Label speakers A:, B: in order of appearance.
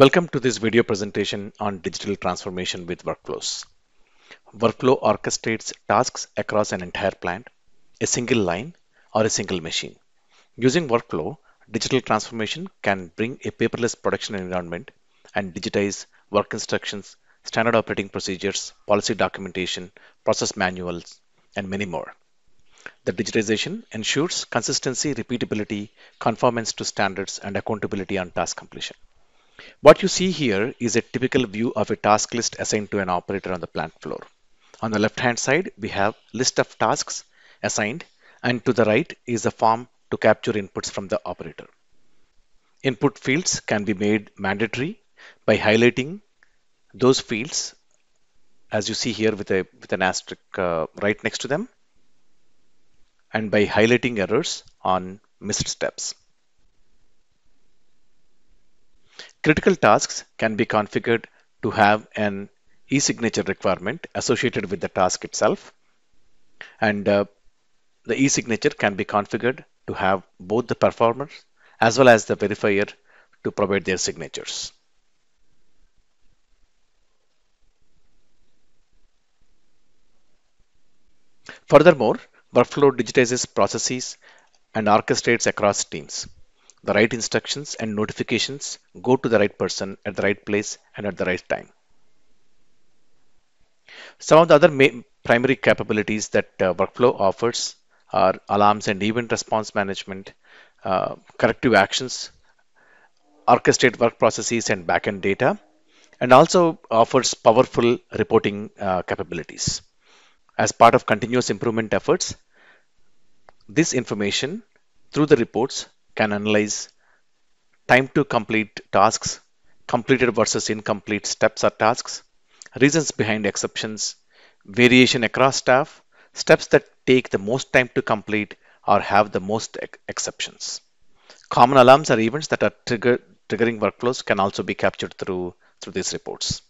A: Welcome to this video presentation on digital transformation with workflows. Workflow orchestrates tasks across an entire plant, a single line, or a single machine. Using workflow, digital transformation can bring a paperless production environment and digitize work instructions, standard operating procedures, policy documentation, process manuals, and many more. The digitization ensures consistency, repeatability, conformance to standards, and accountability on task completion. What you see here is a typical view of a task list assigned to an operator on the plant floor. On the left-hand side, we have list of tasks assigned, and to the right is a form to capture inputs from the operator. Input fields can be made mandatory by highlighting those fields as you see here with, a, with an asterisk uh, right next to them and by highlighting errors on missed steps. Critical tasks can be configured to have an e-signature requirement associated with the task itself. And uh, the e-signature can be configured to have both the performer as well as the verifier to provide their signatures. Furthermore, Workflow digitizes processes and orchestrates across teams the right instructions and notifications go to the right person at the right place and at the right time. Some of the other main primary capabilities that uh, workflow offers are alarms and event response management, uh, corrective actions, orchestrate work processes and backend data, and also offers powerful reporting uh, capabilities. As part of continuous improvement efforts, this information through the reports can analyze time to complete tasks, completed versus incomplete steps or tasks, reasons behind exceptions, variation across staff, steps that take the most time to complete or have the most ex exceptions. Common alarms or events that are trigger triggering workflows can also be captured through, through these reports.